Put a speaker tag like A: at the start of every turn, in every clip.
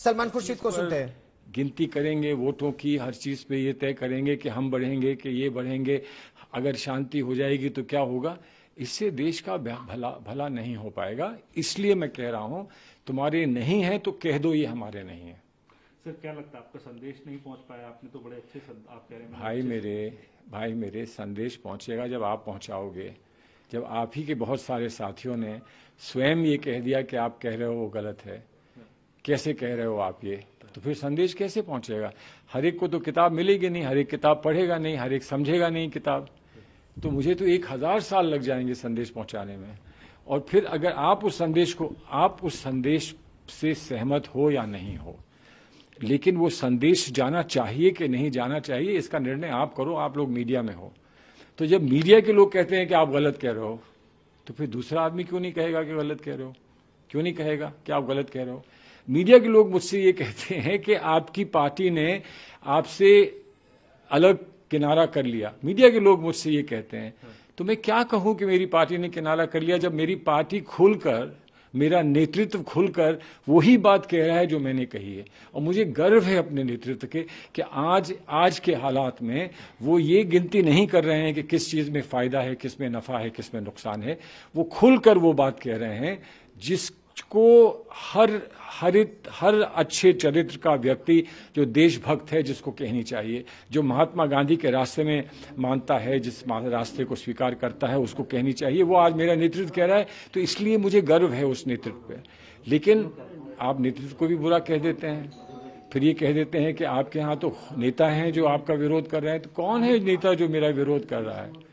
A: सलमान खुर्शीद को सुनते हैं गिनती करेंगे वोटों की हर चीज पे ये तय करेंगे कि हम बढ़ेंगे कि ये बढ़ेंगे अगर शांति हो जाएगी तो क्या होगा इससे देश का भला भला नहीं हो पाएगा इसलिए मैं कह रहा हूं तुम्हारे नहीं है तो कह दो ये हमारे नहीं है
B: सर क्या लगता है आपका संदेश नहीं पहुंच पाया आपने तो बड़े अच्छे आप कह रहे हैं भाई
A: मेरे भाई मेरे संदेश पहुंचेगा जब आप पहुंचाओगे जब आप ही के बहुत सारे साथियों ने स्वयं ये कह दिया कि आप कह रहे हो वो गलत है कैसे कह रहे हो आप ये तो फिर संदेश कैसे पहुंचेगा हर एक को तो किताब मिलेगी नहीं हर एक किताब पढ़ेगा नहीं हर एक समझेगा नहीं किताब तो मुझे तो एक हजार साल लग जाएंगे संदेश पहुंचाने में और फिर अगर आप उस संदेश को आप उस संदेश से सहमत हो या नहीं हो लेकिन वो संदेश जाना चाहिए कि नहीं जाना चाहिए इसका निर्णय आप करो आप लोग मीडिया में हो तो जब मीडिया के लोग कहते हैं कि आप गलत कह रहे हो तो फिर दूसरा आदमी क्यों नहीं कहेगा कि गलत कह रहे हो क्यों नहीं कहेगा कि आप गलत कह रहे हो मीडिया के लोग मुझसे ये कहते हैं कि आपकी पार्टी ने आपसे अलग किनारा कर लिया मीडिया के लोग मुझसे ये कहते हैं तो मैं क्या कहूं कि मेरी पार्टी ने किनारा कर लिया जब मेरी पार्टी खुलकर मेरा नेतृत्व खुलकर वही बात कह रहा है जो मैंने कही है और मुझे गर्व है अपने नेतृत्व के कि आज आज के हालात में वो ये गिनती नहीं कर रहे हैं कि किस चीज़ में फ़ायदा है किस में नफ़ा है किस में नुकसान है वो खुलकर वो बात कह रहे हैं जिस को हर हरित हर अच्छे चरित्र का व्यक्ति जो देशभक्त है जिसको कहनी चाहिए जो महात्मा गांधी के रास्ते में मानता है जिस रास्ते को स्वीकार करता है उसको कहनी चाहिए वो आज मेरा नेतृत्व कह रहा है तो इसलिए मुझे गर्व है उस नेतृत्व पर लेकिन आप नेतृत्व को भी बुरा कह देते हैं फिर ये कह देते हैं कि आपके यहाँ तो नेता हैं जो आपका विरोध कर रहे हैं तो कौन है नेता जो मेरा विरोध कर रहा है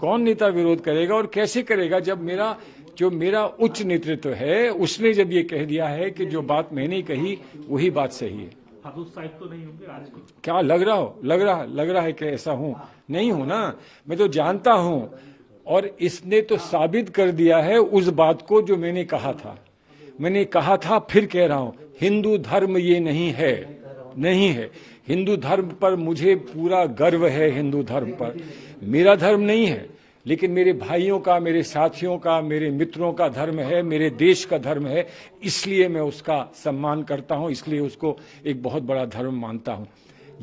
A: कौन नेता विरोध करेगा और कैसे करेगा जब मेरा जो मेरा उच्च नेतृत्व है उसने जब ये कह दिया है कि जो बात मैंने कही वही बात सही है
B: हाँ, तो, तो नहीं होंगे
A: क्या लग रहा हो लग रहा लग रहा है कि ऐसा हूँ नहीं हूँ ना मैं तो जानता हूँ और इसने तो साबित कर दिया है उस बात को जो मैंने कहा था मैंने कहा था फिर कह रहा हूँ हिंदू धर्म ये नहीं है नहीं है हिंदू धर्म पर मुझे पूरा गर्व है हिंदू धर्म पर मेरा धर्म नहीं है लेकिन मेरे भाइयों का मेरे साथियों का मेरे मित्रों का धर्म है मेरे देश का धर्म है इसलिए मैं उसका सम्मान करता हूँ इसलिए उसको एक बहुत बड़ा धर्म मानता हूँ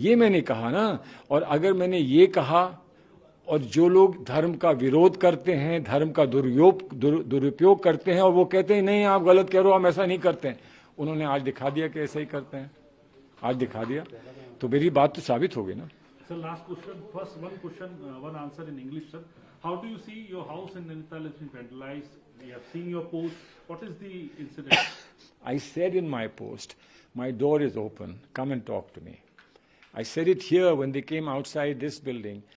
A: ये मैंने कहा ना और अगर मैंने ये कहा और जो लोग धर्म का विरोध करते हैं धर्म का दुरुपयोग दुर, दुरुपयोग करते हैं और वो कहते हैं नहीं आप गलत कह रहे हो हम ऐसा नहीं करते हैं उन्होंने आज दिखा दिया कि ऐसा ही करते हैं आज दिखा दिया तो मेरी बात तो साबित होगी ना
B: Sir, last question. First, one question, uh, one answer in English, sir. How do you see your house in Nainital has been vandalized? We have seen your post. What is the incident?
A: I said in my post, my door is open. Come and talk to me. I said it here when they came outside this building.